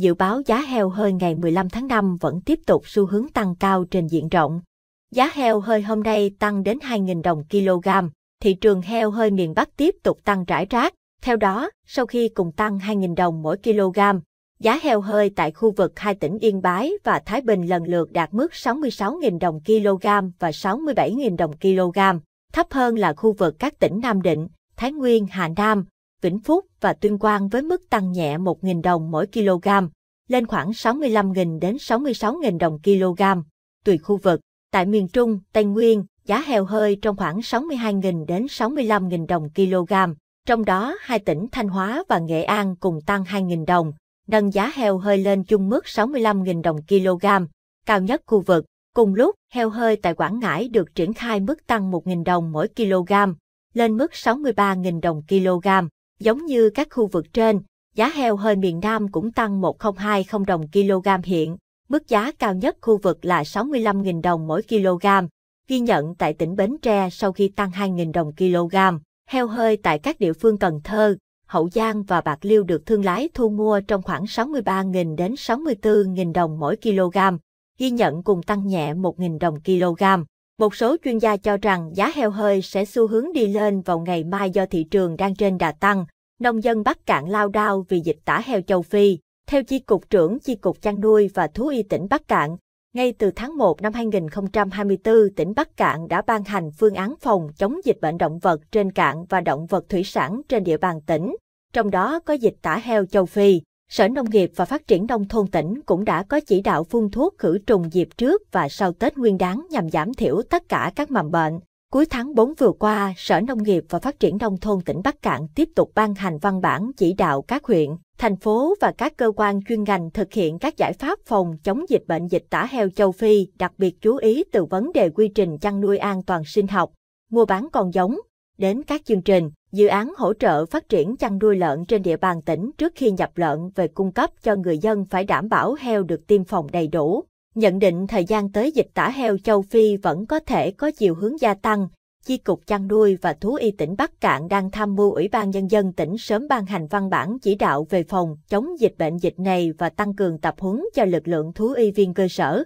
dự báo giá heo hơi ngày 15 tháng 5 vẫn tiếp tục xu hướng tăng cao trên diện rộng. Giá heo hơi hôm nay tăng đến 2.000 đồng kg, thị trường heo hơi miền Bắc tiếp tục tăng rải rác. Theo đó, sau khi cùng tăng 2.000 đồng mỗi kg, giá heo hơi tại khu vực hai tỉnh Yên Bái và Thái Bình lần lượt đạt mức 66.000 đồng kg và 67.000 đồng kg, thấp hơn là khu vực các tỉnh Nam Định, Thái Nguyên, Hà Nam, Vĩnh Phúc và Tuyên Quang với mức tăng nhẹ 1.000 đồng mỗi kg, lên khoảng 65.000 đến 66.000 đồng kg. Tùy khu vực, tại miền Trung, Tây Nguyên, giá heo hơi trong khoảng 62.000 đến 65.000 đồng kg, trong đó hai tỉnh Thanh Hóa và Nghệ An cùng tăng 2.000 đồng, nâng giá heo hơi lên chung mức 65.000 đồng kg, cao nhất khu vực. Cùng lúc, heo hơi tại Quảng Ngãi được triển khai mức tăng 1.000 đồng mỗi kg, lên mức 63.000 đồng kg. Giống như các khu vực trên, giá heo hơi miền Nam cũng tăng 1020 đồng kg hiện. Mức giá cao nhất khu vực là 65.000 đồng mỗi kg, ghi nhận tại tỉnh Bến Tre sau khi tăng 2.000 đồng kg. Heo hơi tại các địa phương Cần Thơ, Hậu Giang và Bạc Liêu được thương lái thu mua trong khoảng 63.000 đến 64.000 đồng mỗi kg, ghi nhận cùng tăng nhẹ 1.000 đồng kg. Một số chuyên gia cho rằng giá heo hơi sẽ xu hướng đi lên vào ngày mai do thị trường đang trên đà tăng. Nông dân Bắc Cạn lao đao vì dịch tả heo châu Phi. Theo Chi cục trưởng Chi cục chăn nuôi và thú y tỉnh Bắc Cạn, ngay từ tháng 1 năm 2024, tỉnh Bắc Cạn đã ban hành phương án phòng chống dịch bệnh động vật trên cạn và động vật thủy sản trên địa bàn tỉnh, trong đó có dịch tả heo châu Phi. Sở Nông nghiệp và Phát triển Nông thôn tỉnh cũng đã có chỉ đạo phun thuốc khử trùng dịp trước và sau Tết Nguyên Đán nhằm giảm thiểu tất cả các mầm bệnh. Cuối tháng 4 vừa qua, Sở Nông nghiệp và Phát triển Nông thôn tỉnh Bắc Cạn tiếp tục ban hành văn bản chỉ đạo các huyện, thành phố và các cơ quan chuyên ngành thực hiện các giải pháp phòng chống dịch bệnh dịch tả heo châu Phi, đặc biệt chú ý từ vấn đề quy trình chăn nuôi an toàn sinh học, mua bán con giống, đến các chương trình dự án hỗ trợ phát triển chăn nuôi lợn trên địa bàn tỉnh trước khi nhập lợn về cung cấp cho người dân phải đảm bảo heo được tiêm phòng đầy đủ. Nhận định thời gian tới dịch tả heo châu Phi vẫn có thể có chiều hướng gia tăng, Chi cục chăn nuôi và thú y tỉnh Bắc Cạn đang tham mưu Ủy ban Nhân dân tỉnh sớm ban hành văn bản chỉ đạo về phòng chống dịch bệnh dịch này và tăng cường tập huấn cho lực lượng thú y viên cơ sở.